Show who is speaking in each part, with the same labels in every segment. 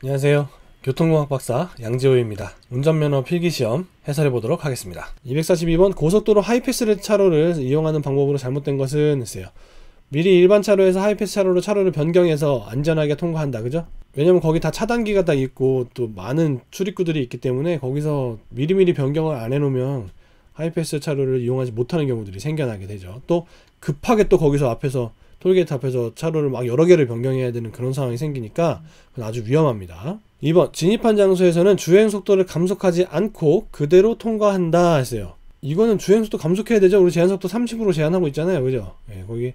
Speaker 1: 안녕하세요. 교통공학 박사 양재호입니다. 운전면허 필기시험 해설해 보도록 하겠습니다. 242번 고속도로 하이패스 차로를 이용하는 방법으로 잘못된 것은 있어요. 미리 일반 차로에서 하이패스 차로로 차로를 변경해서 안전하게 통과한다 그죠? 왜냐면 거기 다 차단기가 다 있고 또 많은 출입구들이 있기 때문에 거기서 미리미리 변경을 안 해놓으면 하이패스 차로를 이용하지 못하는 경우들이 생겨나게 되죠. 또 급하게 또 거기서 앞에서 톨게이트 앞에서 차로를 막 여러 개를 변경해야 되는 그런 상황이 생기니까 아주 위험합니다. 2번 진입한 장소에서는 주행 속도를 감속하지 않고 그대로 통과한다 했어요. 이거는 주행 속도 감속해야 되죠. 우리 제한 속도 30으로 제한하고 있잖아요. 그죠? 예, 거기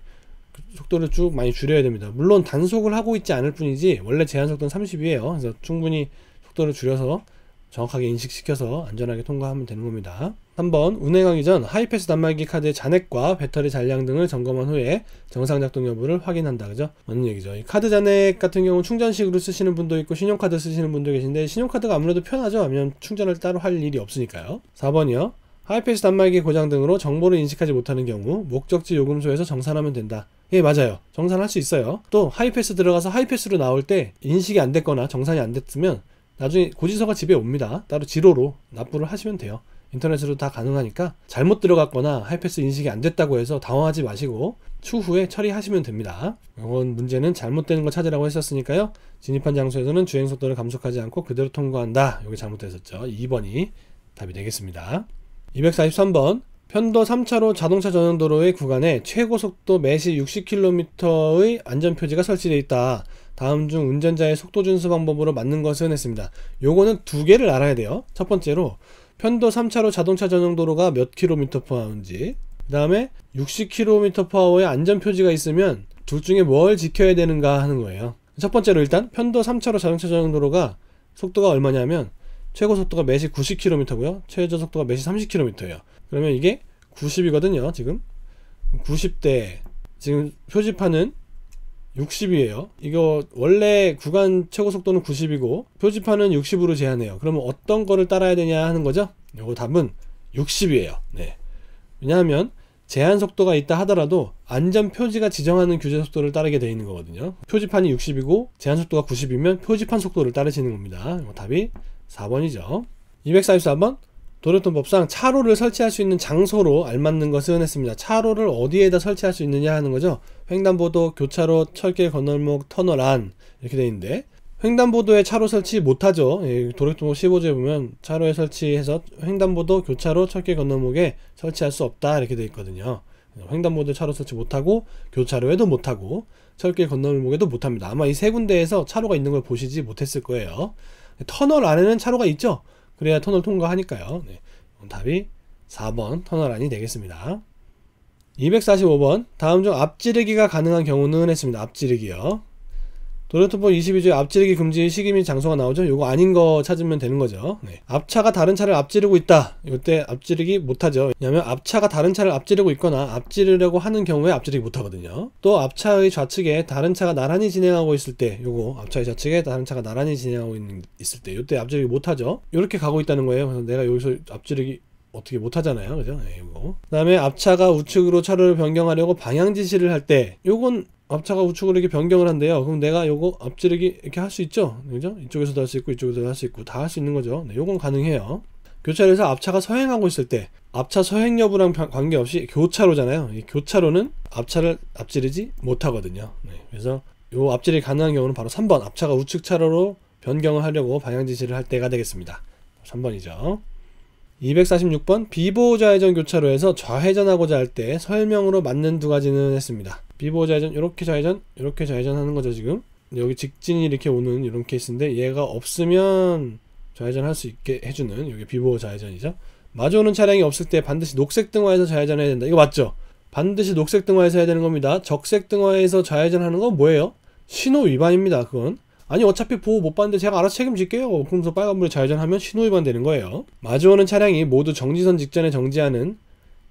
Speaker 1: 속도를 쭉 많이 줄여야 됩니다. 물론 단속을 하고 있지 않을 뿐이지 원래 제한 속도는 30이에요. 그래서 충분히 속도를 줄여서 정확하게 인식시켜서 안전하게 통과하면 되는 겁니다. 3번 운행하기 전 하이패스 단말기 카드의 잔액과 배터리 잔량 등을 점검한 후에 정상 작동 여부를 확인한다 그죠 맞는 얘기죠 이 카드 잔액 같은 경우 충전식으로 쓰시는 분도 있고 신용카드 쓰시는 분도 계신데 신용카드가 아무래도 편하죠 왜냐면 충전을 따로 할 일이 없으니까요 4번이요 하이패스 단말기 고장 등으로 정보를 인식하지 못하는 경우 목적지 요금소에서 정산하면 된다 예 맞아요 정산할 수 있어요 또 하이패스 들어가서 하이패스로 나올 때 인식이 안 됐거나 정산이 안 됐으면 나중에 고지서가 집에 옵니다 따로 지로로 납부를 하시면 돼요 인터넷으로 다 가능하니까 잘못 들어갔거나 하이패스 인식이 안 됐다고 해서 당황하지 마시고 추후에 처리하시면 됩니다. 이건 문제는 잘못되는 거 찾으라고 했었으니까요. 진입한 장소에서는 주행 속도를 감속하지 않고 그대로 통과한다. 여기 잘못됐었죠. 2번이 답이 되겠습니다. 243번 편도 3차로 자동차 전용 도로의 구간에 최고 속도 매시 60km의 안전 표지가 설치되어 있다. 다음 중 운전자의 속도 준수 방법으로 맞는 것은 했습니다. 요거는 두 개를 알아야 돼요. 첫 번째로 편도 3차로 자동차 전용 도로가 몇 킬로미터 파운지그 다음에 6 0 킬로미터 파워의 안전 표지가 있으면 둘 중에 뭘 지켜야 되는가 하는 거예요 첫 번째로 일단 편도 3차로 자동차 전용 도로가 속도가 얼마냐면 최고 속도가 매시 9 0킬로미터 고요 최저 속도가 매시 3 0킬로미터 예요 그러면 이게 90이거든요 지금 90대 지금 표지판은 60이에요 이거 원래 구간 최고 속도는 90이고 표지판은 60으로 제한해요 그러면 어떤 거를 따라야 되냐 하는 거죠 이거 답은 60이에요 네. 왜냐하면 제한 속도가 있다 하더라도 안전 표지가 지정하는 규제 속도를 따르게 되어 있는 거거든요 표지판이 60이고 제한 속도가 90이면 표지판 속도를 따르시는 겁니다 이거 답이 4번이죠 244번 도로통 법상 차로를 설치할 수 있는 장소로 알맞는 것을 했습니다. 차로를 어디에다 설치할 수 있느냐 하는 거죠. 횡단보도, 교차로, 철길 건널목, 터널 안 이렇게 돼 있는데 횡단보도에 차로 설치 못하죠. 도로교통법 15조에 보면 차로에 설치해서 횡단보도, 교차로, 철길 건널목에 설치할 수 없다 이렇게 돼 있거든요. 횡단보도에 차로 설치 못하고 교차로에도 못하고 철길 건널목에도 못합니다. 아마 이 세 군데에서 차로가 있는 걸 보시지 못했을 거예요. 터널 안에는 차로가 있죠. 그래야 터널 통과하니까요. 네. 답이 4번 터널 안이 되겠습니다. 245번 다음 중 앞지르기가 가능한 경우는 했습니다. 앞지르기요. 도로토법 22조에 앞지르기 금지 시기 및 장소가 나오죠. 요거 아닌 거 찾으면 되는 거죠. 네. 앞차가 다른 차를 앞지르고 있다. 이때 앞지르기 못하죠. 왜냐하면 앞차가 다른 차를 앞지르고 있거나 앞지르려고 하는 경우에 앞지르기 못하거든요. 또 앞차의 좌측에 다른 차가 나란히 진행하고 있을 때 요거 앞차의 좌측에 다른 차가 나란히 진행하고 있을 때이때 앞지르기 못하죠. 이렇게 가고 있다는 거예요. 그래서 내가 여기서 앞지르기 어떻게 못하잖아요 그죠 네, 이 그다음에 앞차가 우측으로 차로를 변경하려고 방향 지시를 할 때 요건 앞차가 우측으로 이렇게 변경을 한대요. 그럼 내가 요거 앞지르기 이렇게 할 수 있죠? 그죠? 이쪽에서도 할 수 있고 이쪽에서도 할 수 있고 다 할 수 있는 거죠. 네, 요건 가능해요. 교차로에서 앞차가 서행하고 있을 때 앞차 서행 여부랑 관계없이 교차로잖아요. 이 교차로는 앞차를 앞지르지 못하거든요. 네, 그래서 요 앞질이 가능한 경우는 바로 3번 앞차가 우측 차로로 변경을 하려고 방향 지시를 할 때가 되겠습니다. 3번이죠. 246번 비보호 좌회전 교차로에서 좌회전하고자 할 때 설명으로 맞는 두 가지는 했습니다. 비보 좌회전 이렇게 좌회전 이렇게 좌회전 하는 거죠 지금 여기 직진이 이렇게 오는 이런 케이스인데 얘가 없으면 좌회전 할 수 있게 해주는 여기 비보 좌회전이죠 마주오는 차량이 없을 때 반드시 녹색 등화에서 좌회전해야 된다 이거 맞죠 반드시 녹색 등화에서 해야 되는 겁니다 적색 등화에서 좌회전하는 건 뭐예요 신호 위반입니다 그건 아니 어차피 보호 못 봤는데 제가 알아서 책임질게요 그러면서 빨간불에 좌회전하면 신호 위반 되는 거예요 마주오는 차량이 모두 정지선 직전에 정지하는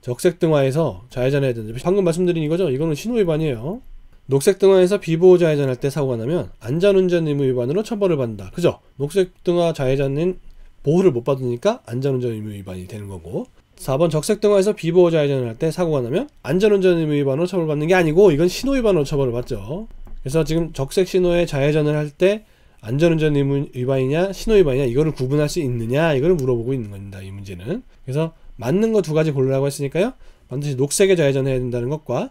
Speaker 1: 적색 등화에서 좌회전해야 되는데 방금 말씀드린 이거죠? 이거는 신호 위반이에요. 녹색 등화에서 비보호 좌회전할 때 사고가 나면 안전운전 의무 위반으로 처벌을 받는다. 그죠? 녹색 등화 좌회전은 보호를 못 받으니까 안전운전 의무 위반이 되는 거고 4번 적색 등화에서 비보호 좌회전을 할 때 사고가 나면 안전운전 의무 위반으로 처벌받는 게 아니고 이건 신호 위반으로 처벌을 받죠. 그래서 지금 적색 신호에 좌회전을 할 때 안전운전 의무 위반이냐 신호 위반이냐 이거를 구분할 수 있느냐 이거를 물어보고 있는 겁니다. 이 문제는. 그래서 맞는 거 두 가지 고르라고 했으니까요. 반드시 녹색에 좌회전해야 된다는 것과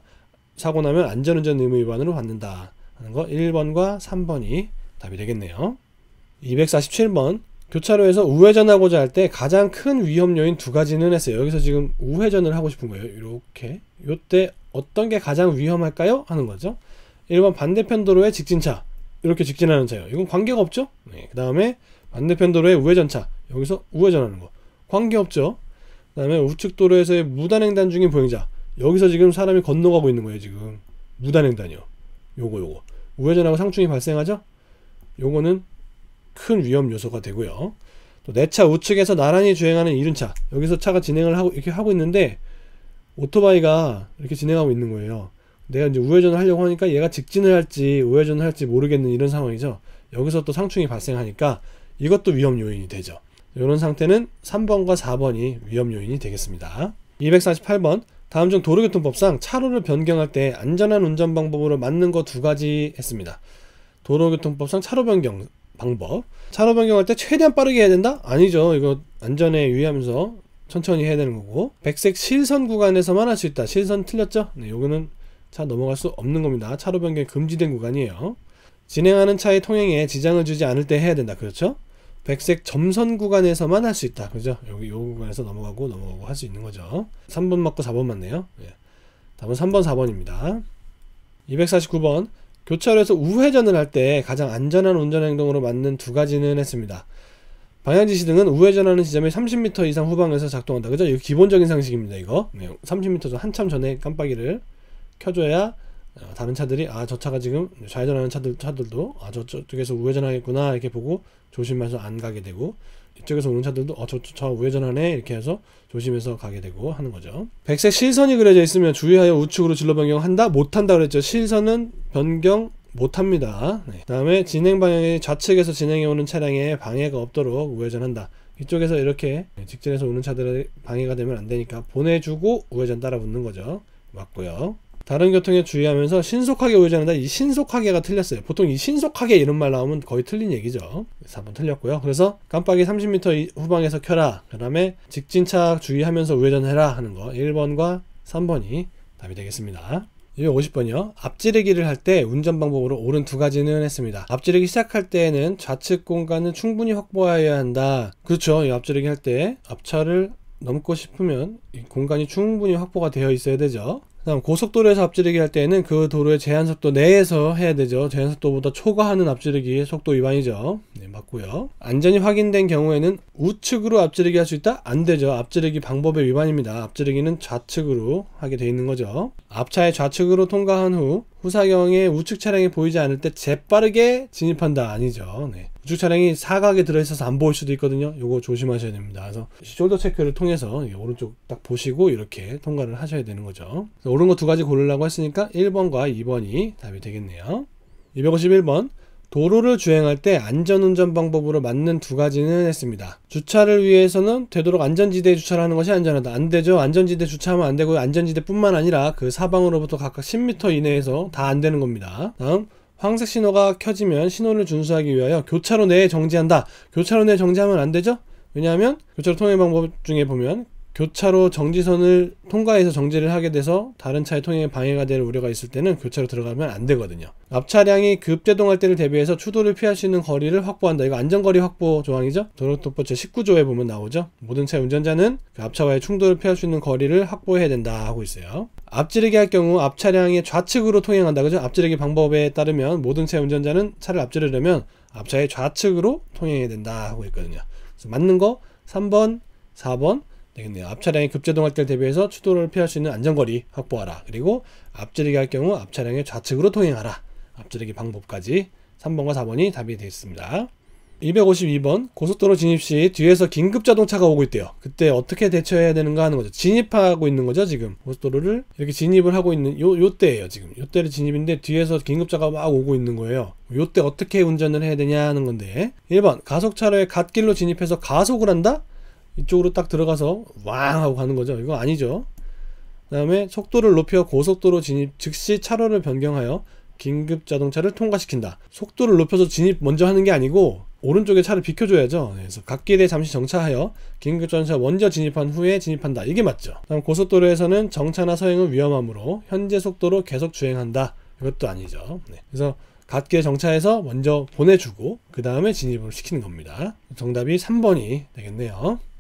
Speaker 1: 사고 나면 안전운전 의무 위반으로 받는다 하는 거 1번과 3번이 답이 되겠네요. 247번 교차로에서 우회전하고자 할 때 가장 큰 위험 요인 두 가지는 했어요. 여기서 지금 우회전을 하고 싶은 거예요. 이렇게 요때 어떤 게 가장 위험할까요? 하는 거죠. 1번 반대편 도로에 직진차 이렇게 직진하는 차요. 이건 관계가 없죠. 네, 그 다음에 반대편 도로에 우회전차 여기서 우회전하는 거 관계 없죠. 그 다음에 우측 도로에서의 무단횡단 중인 보행자 여기서 지금 사람이 건너가고 있는 거예요 지금 무단횡단이요 요거 요거 우회전하고 상충이 발생하죠 요거는 큰 위험 요소가 되고요 또 내차 네 우측에서 나란히 주행하는 이륜차 여기서 차가 진행을 하고 이렇게 하고 있는데 오토바이가 이렇게 진행하고 있는 거예요 내가 이제 우회전을 하려고 하니까 얘가 직진을 할지 우회전을 할지 모르겠는 이런 상황이죠 여기서 또 상충이 발생하니까 이것도 위험 요인이 되죠 이런 상태는 3번과 4번이 위험 요인이 되겠습니다. 248번 다음 중 도로교통법상 차로를 변경할 때 안전한 운전 방법으로 맞는 거 두 가지 했습니다. 도로교통법상 차로 변경 방법 차로 변경할 때 최대한 빠르게 해야 된다? 아니죠. 이거 안전에 유의하면서 천천히 해야 되는 거고 백색 실선 구간에서만 할 수 있다. 실선 틀렸죠? 네, 요거는 차 넘어갈 수 없는 겁니다. 차로 변경이 금지된 구간이에요. 진행하는 차의 통행에 지장을 주지 않을 때 해야 된다. 그렇죠? 백색 점선 구간에서만 할 수 있다. 그죠? 여기 요 구간에서 넘어가고 넘어가고 할 수 있는 거죠. 3번 맞고 4번 맞네요. 예. 답은 3번, 4번입니다. 249번. 교차로에서 우회전을 할 때 가장 안전한 운전 행동으로 맞는 두 가지는 했습니다. 방향 지시등은 우회전하는 지점이 30m 이상 후방에서 작동한다. 그죠? 이 기본적인 상식입니다. 이거. 30m 전 한참 전에 깜빡이를 켜줘야 어, 다른 차들이 아 저 차가 지금 좌회전하는 차들 차들도 아 저쪽에서 우회전하겠구나 이렇게 보고 조심해서 안 가게 되고 이쪽에서 오는 차들도 어저저 우회전하네 이렇게 해서 조심해서 가게 되고 하는 거죠. 백색 실선이 그려져 있으면 주의하여 우측으로 진로 변경한다 못한다 그랬죠. 실선은 변경 못합니다. 네. 다음에 진행 방향이 좌측에서 진행해 오는 차량에 방해가 없도록 우회전한다. 이쪽에서 이렇게 직진해서 오는 차들에 방해가 되면 안 되니까 보내주고 우회전 따라 붙는 거죠. 맞고요. 다른 교통에 주의하면서 신속하게 우회전한다. 이 신속하게가 틀렸어요. 보통 이 신속하게 이런 말 나오면 거의 틀린 얘기죠. 그래서 한번 틀렸고요. 그래서 깜빡이 30m 후방에서 켜라. 그 다음에 직진차 주의하면서 우회전해라 하는 거 1번과 3번이 답이 되겠습니다. 250번이요. 앞지르기를 할 때 운전 방법으로 오른 두 가지는 했습니다. 앞지르기 시작할 때에는 좌측 공간은 충분히 확보하여야 한다. 그렇죠. 이 앞지르기 할 때 앞차를 넘고 싶으면 공간이 충분히 확보가 되어 있어야 되죠. 다음 고속도로에서 앞지르기 할 때에는 그 도로의 제한속도 내에서 해야 되죠. 제한속도보다 초과하는 앞지르기 속도 위반이죠. 네, 맞고요. 안전이 확인된 경우에는 우측으로 앞지르기 할 수 있다? 안 되죠. 앞지르기 방법의 위반입니다. 앞지르기는 좌측으로 하게 돼 있는 거죠. 앞차의 좌측으로 통과한 후 후사경에 우측 차량이 보이지 않을 때 재빠르게 진입한다 아니죠 네. 우측 차량이 사각에 들어있어서 안 보일 수도 있거든요 요거 조심하셔야 됩니다 그래서 숄더 체크를 통해서 오른쪽 딱 보시고 이렇게 통과를 하셔야 되는 거죠 오른 거 두 가지 고르려고 했으니까 1번과 2번이 답이 되겠네요 251번 도로를 주행할 때 안전운전 방법으로 맞는 두 가지는 했습니다. 주차를 위해서는 되도록 안전지대에 주차를 하는 것이 안전하다. 안 되죠. 안전지대 주차하면 안 되고 안전지대뿐만 아니라 그 사방으로부터 각각 10m 이내에서 다 안 되는 겁니다. 다음 황색 신호가 켜지면 신호를 준수하기 위하여 교차로 내에 정지한다. 교차로 내에 정지하면 안 되죠? 왜냐하면 교차로 통행 방법 중에 보면 교차로 정지선을 통과해서 정지를 하게 돼서 다른 차의 통행에 방해가 될 우려가 있을 때는 교차로 들어가면 안 되거든요. 앞차량이 급제동할 때를 대비해서 추돌을 피할 수 있는 거리를 확보한다. 이거 안전거리 확보 조항이죠. 도로통법 제19조에 보면 나오죠. 모든 차의 운전자는 그 앞차와의 충돌을 피할 수 있는 거리를 확보해야 된다 하고 있어요. 앞지르기 할 경우 앞차량이 좌측으로 통행한다. 그죠? 앞지르기 방법에 따르면 모든 차의 운전자는 차를 앞지르려면 앞차의 좌측으로 통행해야 된다 하고 있거든요. 맞는 거 3번, 4번, 되겠네요. 앞 차량이 급제동할 때 대비해서 추돌을 피할 수 있는 안전거리 확보하라. 그리고 앞지르기 할 경우 앞 차량의 좌측으로 통행하라. 앞지르기 방법까지 3번과 4번이 답이 되어 있습니다. 252번 고속도로 진입 시 뒤에서 긴급 자동차가 오고 있대요. 그때 어떻게 대처해야 되는가 하는 거죠. 진입하고 있는 거죠 지금 고속도로를 이렇게 진입을 하고 있는 요요 때예요 지금 요 때를 진입인데 뒤에서 긴급자가막 오고 있는 거예요. 요 때 어떻게 운전을 해야 되냐 하는 건데 1번 가속차로에 갓길로 진입해서 가속을 한다? 이쪽으로 딱 들어가서 왕 하고 가는 거죠. 이거 아니죠. 그 다음에 속도를 높여 고속도로 진입 즉시 차로를 변경하여 긴급 자동차를 통과시킨다. 속도를 높여서 진입 먼저 하는 게 아니고 오른쪽에 차를 비켜줘야죠. 그래서 갓길에 잠시 정차하여 긴급 자동차 먼저 진입한 후에 진입한다. 이게 맞죠. 다음 고속도로에서는 정차나 서행은 위험하므로 현재 속도로 계속 주행한다. 이것도 아니죠. 네. 그래서 갓길 정차해서 먼저 보내주고 그 다음에 진입을 시키는 겁니다. 정답이 3번이 되겠네요.